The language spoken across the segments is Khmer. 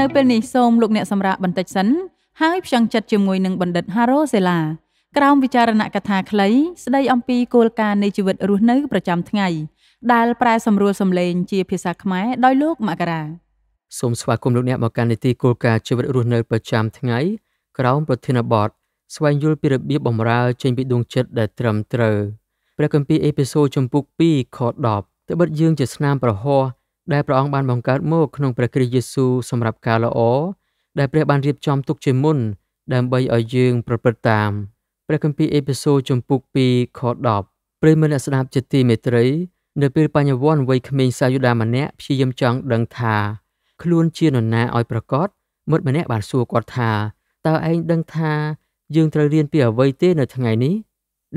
នៅពេលនេះសូមលោកអ្នកសម្រាប់បន្តិចសិនហើយផ្ចង់ចិត្តជាមួយនឹងបណ្ឌិត Haro Sela ក្រោមវិចារណកថាខ្លី ស្ដីអំពីគោលការណ៍នៃជីវិតរស់នៅប្រចាំថ្ងៃដែលប្រែសម្រួលសម្លេងជា ភាសាខ្មែរដោយលោក មករាសូមស្វាគមន៍លោកអ្នកមកកាន់នីតិគោលការណ៍ជីវិតរស់នៅប្រចាំថ្ងៃក្រោមប្រធានបទស្វែងយល់ពីរបៀបបម្រើចេញពីដួងចិត្តដែលត្រឹមត្រូវព្រះគម្ពីរអេពីសូតជំពូក2ខ10ត្បិតយើងជាស្នាមប្រហោះដែលព្រះអង្គបានបង្កើតមកក្នុងព្រះគ្រីស្ទយេស៊ូវសម្រាប់ការល្អដែលព្រះបានរៀបចំទុកជាមុនដើម្បីឲ្យយើង ប្រព្រឹត្តតាមព្រះគម្ពីរអេពីសូតជំពូក2ខ10ព្រះមានអ្នកស្ដាប់ជាទីមេត្រីនៅពេលបញ្ញវន្តវ័យក្មេងសាយូដាម្នាក់ព្យាយាមចង់ដឹងថាខ្លួនជានរណាឲ្យប្រកបមិត្តម្នាក់បានសួរគាត់ថាតើឯងដឹងថាយើងត្រូវរៀនពីអ្វីទេនៅថ្ងៃនេះ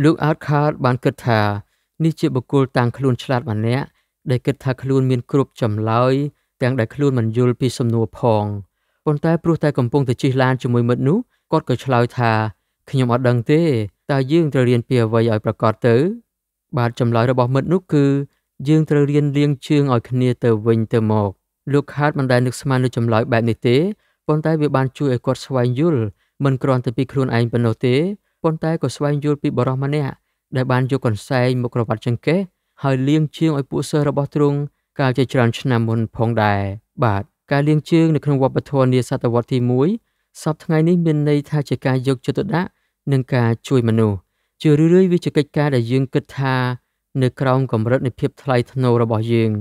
លោក Outcard បានគិតថានេះជាបុគ្គលតាំងខ្លួនឆ្លាតម្នាក់ដែលគិតថាខ្លួនមានគ្រប់ចម្លើយទាំងដែលខ្លួនមិនយល់ពី សំណួរផងប៉ុន្តែ ព្រោះតែកំពុងតែជិះឡានជាមួយមិត្តនោះគាត់ក៏ឆ្លើយថាខ្ញុំអត់ដឹងទេតើយើង ត្រូវរៀនពីអ្វីឲ្យប្រកបទៅ បាទចម្លើយរបស់មិត្តនោះគឺយើងត្រូវរៀនលៀងជើងឲ្យគ្នាទៅវិញទៅមកលោកខាតមិនដែលនឹកស្មានលើចម្លើយបែបនេះទេប៉ុន្តែវាបាន ជួយឲ្យគាត់ស្វែងយល់មិនគ្រាន់តែពីខ្លួនឯងប៉ុណ្ណោះទេប៉ុន្តែក៏ស្វែងយល់ពីបរិះម្នាក់ដែលបានយកកន្សែងមកក្រវ៉ាត់ចង្កេះហើយលាងជើងឲ្យពួកសិស្សរបស់ទ្រង់កាលជាច្រើនឆ្នាំមុនផងដែរបាទការលាងជើងនៅក្នុងវប្បធម៌នាសតវត្សទី1សពថ្ងៃនេះមានន័យថាជាការយកចិត្តទុកដាក់និងការជួយមនុស្សជារឿយៗវាជាកិច្ចការដែលយើងគិតថានៅក្រោមកម្រិតនៃភាព ថ្លៃថ្នូររបស់យើង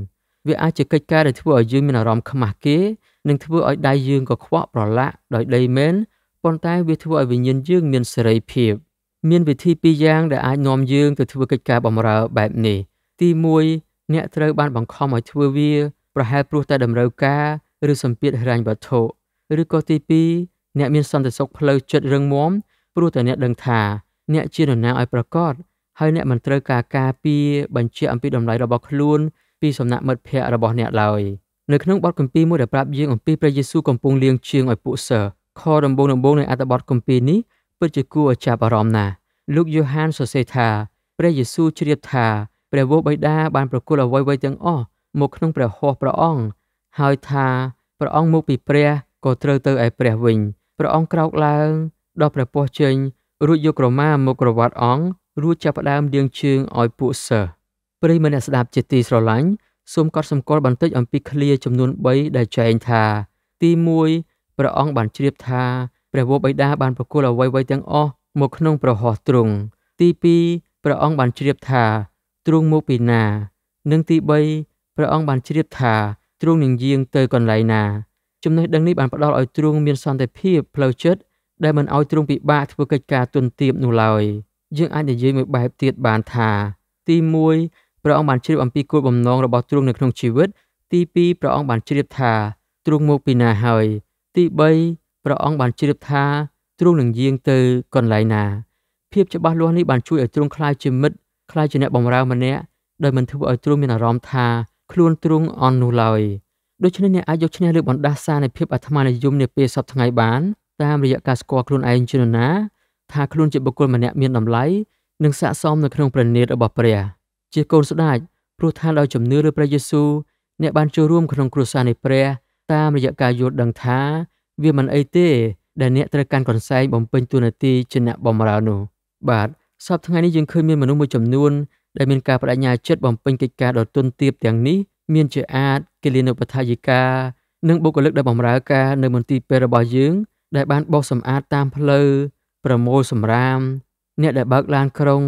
វាអាចជាកិច្ចការដែលធ្វើឲ្យយើងមានអារម្មណ៍ខ្មាស់គេ និងធ្វើឲ្យដៃយើងក៏ខ្វក់ប្រឡាក់ដោយដីមែនប៉ុន្តែវាធ្វើឲ្យវិញ្ញាណយើង មានសេរីភាពមានវិធីពីរយ៉ាង ដែលអាចនាំយើងទៅធ្វើកិច្ចការបម្រើបែបនេះទី1អ្នកត្រូវ បានបង្ខំឲ្យធ្វើវាប្រហែលព្រោះតែតម្រូវការឬសម្ពាធហិរញ្ញវត្ថុឬក៏ទី2អ្នកមានសន្តិសុខផ្លូវចិត្តរឹងមាំព្រោះតែអ្នកដឹងថាអ្នកជានរណាឲ្យប្រកបហើយអ្នកមិនត្រូវការការពារបញ្ជាអំពីតម្លៃរបស់ខ្លួនពីសំណាក់មិត្តភ័ក្តិរបស់អ្នកឡើយនៅក្នុងបទគម្ពីរមួយដែលប្រាប់យើងអំពីព្រះយេស៊ូវកំពុងលាងជាងឲ្យពួកសិស្សខដំបូងដំបូងនៃអត្ថបទគម្ពីរនេះពិតជាគួរឲ្យចាប់អារម្មណ៍ណាស់លោកយ៉ូហានសរសេរថាព្រះយេស៊ូវជ្រាបថាព្រះវរបិតាបានប្រគល់អ្វីៗទាំងអស់មកក្នុងព្រះហស្ថព្រះអង្គហើយថាព្រះអង្គមកពីព្រះក៏ត្រូវទៅឯព្រះវិញព្រះអង្គក្រោកឡើងដល់ព្រះពស់ចេញរួចយកក្រមាមកក្រវ៉ាត់អង្គរួចចាប់ផ្ដើមលាងជើងឲ្យពួកសិស្សប្រិយមិត្តអ្នកស្ដាប់ជាទីស្រឡាញ់សូមកត់សម្គាល់បន្តិចអំពីឃ្លាចំនួន3ដែលចែងថា ទី1ព្រះអង្គបានជ្រាបថាព្រះវរបិតាបានប្រគល់អ្វីៗទាំងអស់មកក្នុងប្រហោះទ្រង់ទី2ព្រះអង្គបានជ្រាបថាទ្រង់មកពីណានិងទី3ព្រះអង្គបានជ្រាបថា ទ្រង់នឹងយាងទៅកន្លែងណាចំណេះដឹងនេះបានផ្ដល់ឲ្យទ្រង់មានសន្តិភាពផ្លូវចិត្តដែលមិនឲ្យទ្រង់ពិបាកធ្វើកិច្ចការទន់ទាបនោះឡើយយើងអាចនិយាយមួយបែបទៀតបានថាទី1ព្រះអង្គបានជ្រាបអំពីគោលបំណងរបស់ទ្រង់នៅក្នុងជីវិតទី2ព្រះអង្គបានជ្រាបថាទ្រង់មកពីណាហើយទី3ព្រះអង្គបានជ្រាបថាទ្រង់នឹងយាងទៅកន្លែងណាភាពច្បាស់លាស់នេះបានជួយឲ្យទ្រង់ក្លាយជាមិត្តខ្លាចជាអ្នកបំរើម្នាក់ដោយមិនធ្វើឲ្យទ្រង់មានអារម្មណ៍ថាខ្លួនទ្រង់អន់នោះឡើយដូច្នេះអ្នកអាចយកឈ្នះលើបណ្ដាសានៃភាពអាត្មានិយមនាពេលសពថ្ងៃបានតាមរយៈការស្គាល់ខ្លួនឯងជានរណាថាខ្លួនជាបុគ្គលម្នាក់មានតម្លៃនិងស័ក្តិសមនៅក្នុងព្រះនេតរបស់ព្រះជាកូនស្ដេចព្រោះថាដោយជំនឿលើព្រះយេស៊ូវអ្នកបានចូលរួមក្នុងគ្រួសារនៃព្រះតាមរយៈការយល់ដឹងថា វាមិនអីទេដែលអ្នកត្រូវការកន្សែងបំពេញតួនាទីជាអ្នកបម្រើនោះបាទសពថ្ងៃនេះយើងឃើញមានមនុស្សមួយចំនួនដែលមានការបដិញ្ញាចិត្តបំពេញកិច្ចការដ៏ទន់ទាបទាំងនេះមានជាអាចគិលានុបដ្ឋាយិកា និងបុគ្គលិកដែលបម្រើការនៅមន្ទីរពេទ្យរបស់យើង ដែលបានបោសសម្អាតតាមផ្លូវប្រមូលសម្រាមអ្នកដែលបើកឡានក្រុង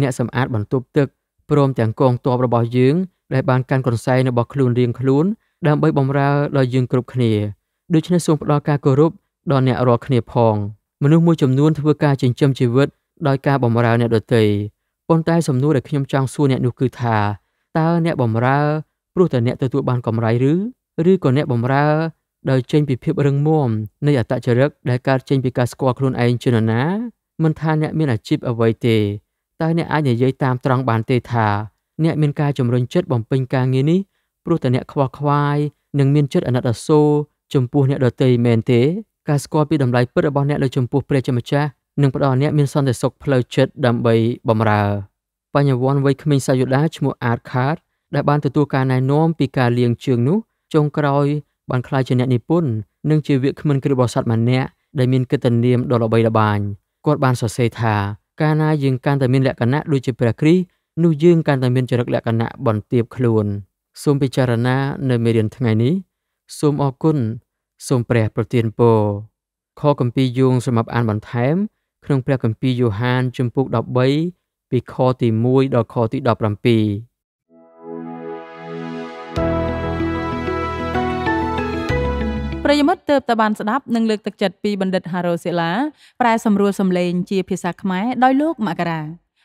អ្នកសម្អាតបន្ទប់ទឹកព្រម ទាំងកងទ័ពរបស់យើង ដែលបានកាន់កន្សែងរបស់ខ្លួនរៀងខ្លួន ដើម្បីបម្រើដល់យើង គ្រប់គ្នាដូច្នេះសូមផ្ដល់ការគោរពដល់អ្នករាល់គ្នា ផងមនុស្សមួយចំនួនធ្វើការចិញ្ចឹមជីវិតដោយការបំរើអ្នកដទៃប៉ុន្តែសំណួរដែលខ្ញុំចង់សួរអ្នកនោះគឺថាតើអ្នកបំរើព្រោះតែអ្នកទទួលបានកម្រៃឬឬក៏អ្នកបំរើដោយចេញពីភាពរឹងមាំនៃអត្តចរិតដែលកើតចេញពីការស្គាល់ខ្លួនឯងជានរណាមិនថាអ្នកមានអាជីពអ្វីទេតើអ្នកអាចនិយាយតាមត្រង់បានទេថាអ្នកមានការជំរុញចិត្តបំពេញការងារនេះព្រោះតែអ្នកខ្វល់ខ្វាយនិងមានចិត្តអាណិតអាសូរចំពោះអ្នកដទៃមែនទេការស្គាល់ពីតម្លៃពិតរបស់អ្នកលើចំពោះព្រះជាម្ចាស់និងផ្ដល់អ្នកមានសន្តិសុខផ្លូវចិត្ត ដើម្បីបម្រើបញ្ញវន្តវ័យក្មេងសាយុដាឈ្មោះ Art Card ដែលបានទទួលការណែនាំពីការលៀងជើងនោះចុងក្រោយបានក្លាយជាអ្នកនិពន្ធនិងជាវាគ្មិនគ្របោស័ត្វម្នាក់ដែលមានកិត្តិនាមដ៏ល្បីល្បាញគាត់បានសរសេរថាកាលណាយើងកាន់តែមានលក្ខណៈដូចជាព្រះគ្រីស្ទនោះយើងកាន់តែមានចរិតលក្ខណៈបន្ទាបខ្លួនសូមពិចារណា នៅមេរៀនថ្ងៃនេះសូមអរគុណសូមព្រះប្រទានពរខគម្ពីរយោងសម្រាប់អានបន្ថែមក្នុងព្រះគម្ពីរយ៉ូហានជំពូក13ពីខទី1ដល់ខទី17ប្រិយមិត្តទើបតែបានស្ដាប់និងលើកទឹកចិត្តពីបណ្ឌិតហារ៉ូសេឡា ប្រែសម្រួលសម្លេងជាភាសាខ្មែរដោយលោកមករា